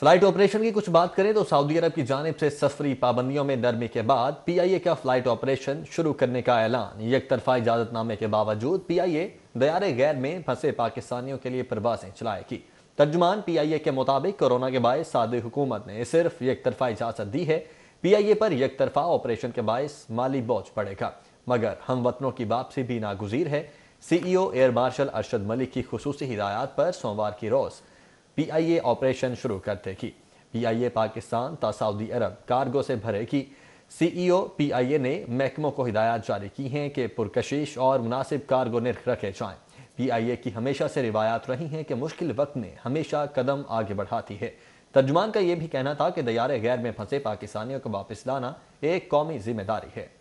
flight operation की कुछ बात करें तो सऊदी अरब की जानब से सफरी पाबंदियों में नरमी के बाद पी आई ए का फ्लाइट ऑपरेशन शुरू करने का ऐलान एक तरफा इजाजतनामे के बावजूद पी आई ए दया गैर में फंसे पाकिस्तानियों के लिए प्रवासें चलाएगी तर्जुमान पी आई ए के मुताबिक कोरोना के बायस सादी हुकूमत ने सिर्फ एक तरफा इजाजत दी है पी आई ए पर एक तरफा ऑपरेशन के बायस माली बोझ पड़ेगा मगर हम वतनों की वापसी भी नागुजीर है C E O air marshal Arshad Malik की खसूसी हिदायत पर सोमवार की रोज़ पीआईए ऑपरेशन शुरू पी आई पीआईए पाकिस्तान ता सऊदी अरब कार्गो से भरे की सीईओ पीआईए ने महकमों को हिदायत जारी की हैं कि पुरकशिश और मुनासिब कार्गो निर्ख रखे जाएं पीआईए की हमेशा से रिवायात रही है कि मुश्किल वक्त में हमेशा कदम आगे बढ़ाती है तर्जुमान का यह भी कहना था कि दयारे गैर में फंसे पाकिस्तानियों को वापस लाना एक कौमी जिम्मेदारी है